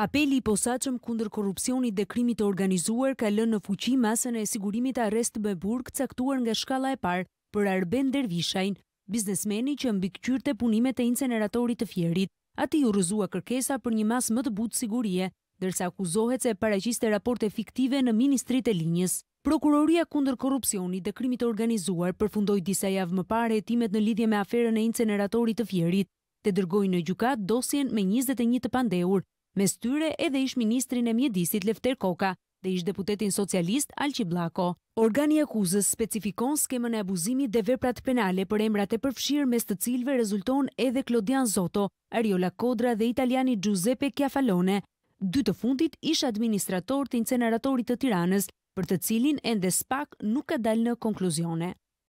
Apeli i posaqëm kundër korupcionit dhe krimit të organizuar ka lënë në fuqi masën e sigurimit arrest bë burg caktuar nga shkala e parë për Arben Dervishajn, biznesmeni që mbikëqyrë të punimet e inceneratorit të fjerit. Ati ju rëzua kërkesa për një masë më të butë sigurie, dërsa akuzohet se paraqiste raporte fiktive në Ministrit e Linjës. Prokuroria kundër korupcioni dhe krimit të organizuar përfundoj disa javë më pare timet në lidhje me aferën e inceneratorit të fjerit, të dërgoj në gjukat dosjen me 21 të pandeur, mes tyre edhe ish ministrin e mjedisit Lefter Koka dhe ish deputetin socialist Alqi Blako. Organi akuzës specifikon skemën e abuzimit dhe veprat penale për emrat e përfshirë mes të cilve rezulton edhe Klodian Zoto, Ariola Kodra dhe italiani Giuseppe Kjafalone. Dy të fundit ish administrator të inceneratorit të tiranës, për të cilin endes pak nuk ka dalë në konkluzione.